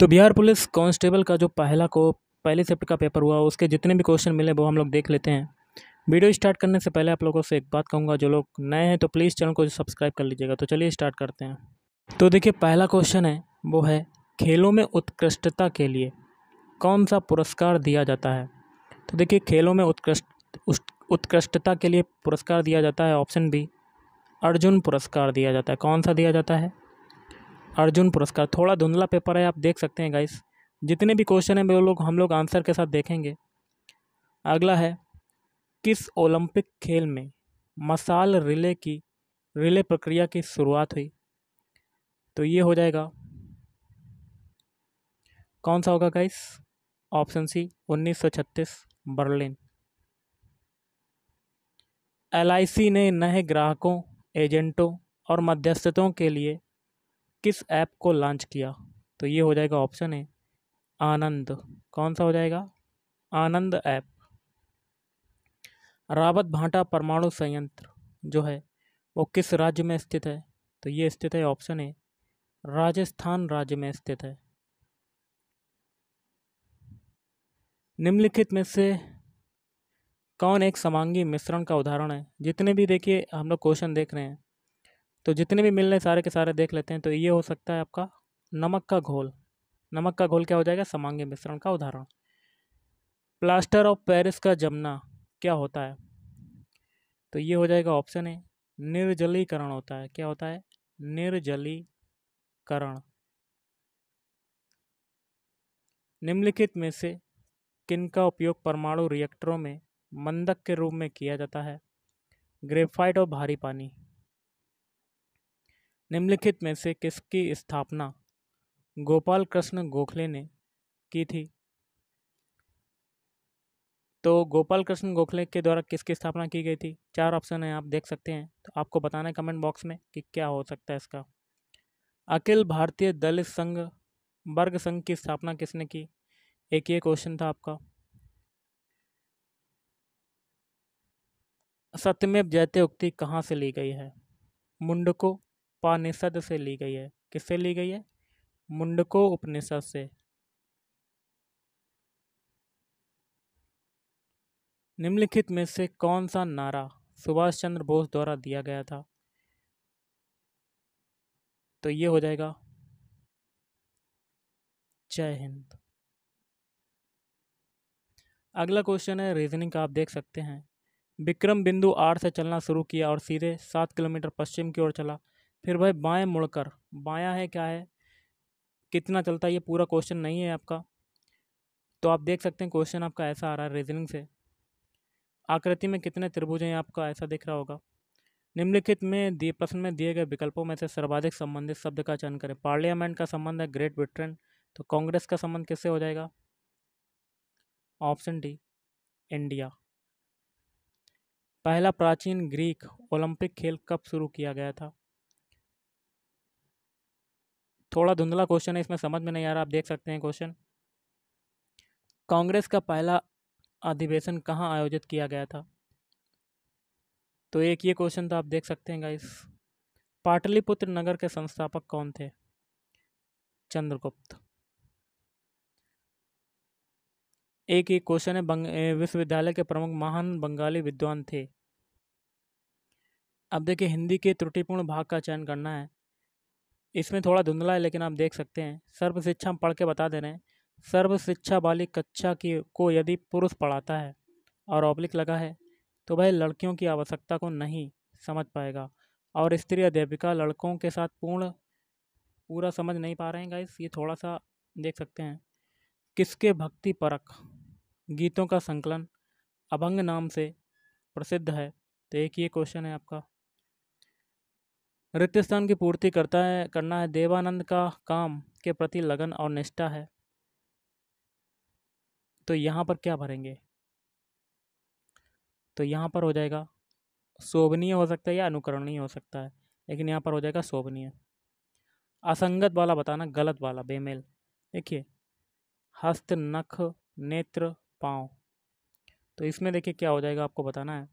तो Bihar police constable का जो पहला को पहले सेप्ट का पेपर हुआ उसके जितने भी क्वेश्चन मिले वो हम लोग देख लेते हैं वीडियो स्टार्ट करने से पहले आप लोगों से एक बात कहूँगा जो लोग नए हैं तो प्लीज़ चैनल को सब्सक्राइब कर लीजिएगा तो चलिए स्टार्ट करते हैं तो देखिए पहला क्वेश्चन है वो है खेलों में उत्कृष्टता के लिए कौन सा पुरस्कार दिया जाता है तो देखिए खेलों में उत्कृष्ट उत्कृष्टता के लिए पुरस्कार दिया जाता है ऑप्शन बी अर्जुन पुरस्कार दिया जाता है कौन सा दिया जाता है अर्जुन पुरस्कार थोड़ा धुंधला पेपर है आप देख सकते हैं गाइस जितने भी क्वेश्चन हैं वो लोग हम लोग आंसर के साथ देखेंगे अगला है किस ओलंपिक खेल में मसाल रिले की रिले प्रक्रिया की शुरुआत हुई तो ये हो जाएगा कौन सा होगा गाइस ऑप्शन सी 1936 बर्लिन एल ने नए ग्राहकों एजेंटों और मध्यस्थों के लिए किस ऐप को लॉन्च किया तो ये हो जाएगा ऑप्शन है आनंद कौन सा हो जाएगा आनंद ऐप रावत भाटा परमाणु संयंत्र जो है वो किस राज्य में स्थित है तो ये स्थित है ऑप्शन है राजस्थान राज्य में स्थित है निम्नलिखित में से कौन एक समांगी मिश्रण का उदाहरण है जितने भी देखिए हम लोग क्वेश्चन देख रहे हैं तो जितने भी मिल रहे सारे के सारे देख लेते हैं तो ये हो सकता है आपका नमक का घोल नमक का घोल क्या हो जाएगा समांगी मिश्रण का उदाहरण प्लास्टर ऑफ पेरिस का जमना क्या होता है तो ये हो जाएगा ऑप्शन ए निर्जलीकरण होता है क्या होता है निर्जलीकरण निम्नलिखित में से किन का उपयोग परमाणु रिएक्टरों में मंदक के रूप में किया जाता है ग्रेफाइट और भारी पानी निम्नलिखित में से किसकी स्थापना गोपाल कृष्ण गोखले ने की थी तो गोपाल कृष्ण गोखले के द्वारा किसकी स्थापना की गई थी चार ऑप्शन है आप देख सकते हैं तो आपको बताना है कमेंट बॉक्स में कि क्या हो सकता है इसका अखिल भारतीय दलित संघ वर्ग संघ की स्थापना किसने की एक ये क्वेश्चन था आपका सत्यमेव जयते उक्ति कहाँ से ली गई है मुंडको उपनिषद से ली गई है किससे ली गई है मुंडको उपनिषद से निम्नलिखित में से कौन सा नारा सुभाष चंद्र बोस द्वारा दिया गया था तो ये हो जाएगा जय हिंद अगला क्वेश्चन है रीजनिंग का आप देख सकते हैं विक्रम बिंदु आठ से चलना शुरू किया और सीधे सात किलोमीटर पश्चिम की ओर चला फिर भाई बाएं मुड़कर बायां है क्या है कितना चलता है ये पूरा क्वेश्चन नहीं है आपका तो आप देख सकते हैं क्वेश्चन आपका ऐसा आ रहा है रीजनिंग से आकृति में कितने त्रिभुज हैं आपका ऐसा दिख रहा होगा निम्नलिखित में दिए प्रश्न में दिए गए विकल्पों में से सर्वाधिक संबंधित शब्द का चयन करें पार्लियामेंट का संबंध है ग्रेट ब्रिटेन तो कांग्रेस का संबंध किससे हो जाएगा ऑप्शन डी इंडिया पहला प्राचीन ग्रीक ओलंपिक खेल कब शुरू किया गया था थोड़ा धुंधला क्वेश्चन है इसमें समझ में नहीं आ रहा आप देख सकते हैं क्वेश्चन कांग्रेस का पहला अधिवेशन कहाँ आयोजित किया गया था तो एक ये क्वेश्चन तो आप देख सकते हैं गाइस पाटलिपुत्र नगर के संस्थापक कौन थे चंद्रगुप्त एक ही क्वेश्चन है विश्वविद्यालय के प्रमुख महान बंगाली विद्वान थे अब देखिए हिंदी के त्रुटिपूर्ण भाग का चयन करना है इसमें थोड़ा धुंधला है लेकिन आप देख सकते हैं सर्व शिक्षा हम पढ़ के बता दे रहे हैं सर्व शिक्षा वाली कक्षा की को यदि पुरुष पढ़ाता है और ऑब्लिक लगा है तो वह लड़कियों की आवश्यकता को नहीं समझ पाएगा और स्त्री अध्यापिका लड़कों के साथ पूर्ण पूरा समझ नहीं पा रहे हैं गाइस ये थोड़ा सा देख सकते हैं किसके भक्ति परक गीतों का संकलन अभंग नाम से प्रसिद्ध है तो एक ये क्वेश्चन है आपका रिक्त स्थान की पूर्ति करता है करना है देवानंद का काम के प्रति लगन और निष्ठा है तो यहाँ पर क्या भरेंगे तो यहाँ पर हो जाएगा शोभनीय हो सकता है या अनुकरणीय हो सकता है लेकिन यहाँ पर हो जाएगा शोभनीय असंगत वाला बताना गलत वाला बेमेल देखिए हस्त नख नेत्र पाँव तो इसमें देखिए क्या हो जाएगा आपको बताना है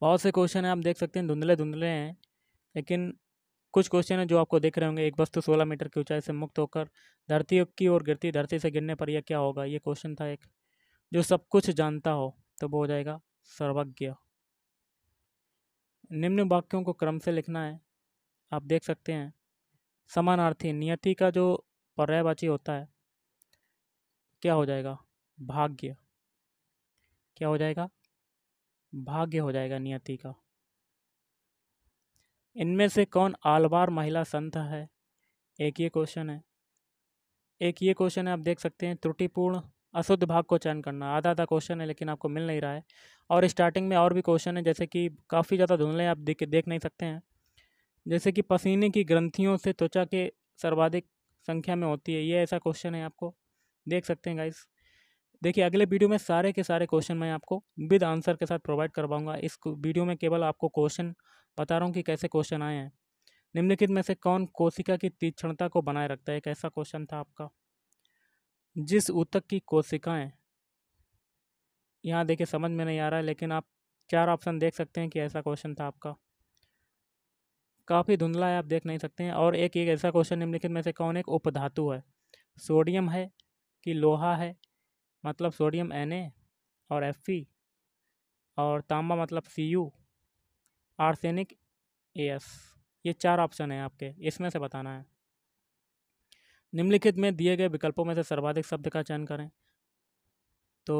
बहुत से क्वेश्चन हैं आप देख सकते हैं धुंधले धुंधले हैं लेकिन कुछ क्वेश्चन हैं जो आपको देख रहे होंगे एक वस्तु सोलह मीटर की ऊंचाई से मुक्त होकर धरती की ओर गिरती धरती से गिरने पर यह क्या होगा ये क्वेश्चन था एक जो सब कुछ जानता हो तो वो हो जाएगा सर्वज्ञ निम्न वाक्यों को क्रम से लिखना है आप देख सकते हैं समानार्थी नियति का जो पर्यायवाची होता है क्या हो जाएगा भाग्य क्या हो जाएगा भाग्य हो जाएगा नियति का इनमें से कौन आलवार महिला संत है एक ये क्वेश्चन है एक ये क्वेश्चन है आप देख सकते हैं त्रुटिपूर्ण अशुद्ध भाग को चयन करना आधा आधा क्वेश्चन है लेकिन आपको मिल नहीं रहा है और स्टार्टिंग में और भी क्वेश्चन है जैसे कि काफ़ी ज़्यादा धुंधले आप देख देख नहीं सकते हैं जैसे कि पसीने की ग्रंथियों से त्वचा के सर्वाधिक संख्या में होती है ये ऐसा क्वेश्चन है आपको देख सकते हैं गाइस देखिए अगले वीडियो में सारे के सारे क्वेश्चन मैं आपको विद आंसर के साथ प्रोवाइड करवाऊंगा इस वीडियो में केवल आपको क्वेश्चन बता रहा हूँ कि कैसे क्वेश्चन आए हैं निम्नलिखित में से कौन कोशिका की तीक्ष्णता को बनाए रखता है एक ऐसा क्वेश्चन था आपका जिस ऊतक की कोशिकाएं यहाँ देखिए समझ में नहीं आ रहा है लेकिन आप चार ऑप्शन देख सकते हैं कि ऐसा क्वेश्चन था आपका काफ़ी धुंधला है आप देख नहीं सकते हैं और एक एक ऐसा क्वेश्चन निम्नलिखित में से कौन एक उपधातु है सोडियम है कि लोहा है मतलब सोडियम एन और एफ और तांबा मतलब C U arsenic A S ये चार ऑप्शन हैं आपके इसमें से बताना है निम्नलिखित में दिए गए विकल्पों में से सर्वाधिक शब्द का चयन करें तो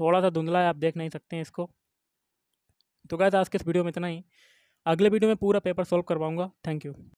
थोड़ा सा धुंधला है आप देख नहीं सकते हैं इसको तो गैस आज के इस वीडियो में इतना ही अगले वीडियो में पूरा पेपर सॉल्व करवाऊंगा थैंक यू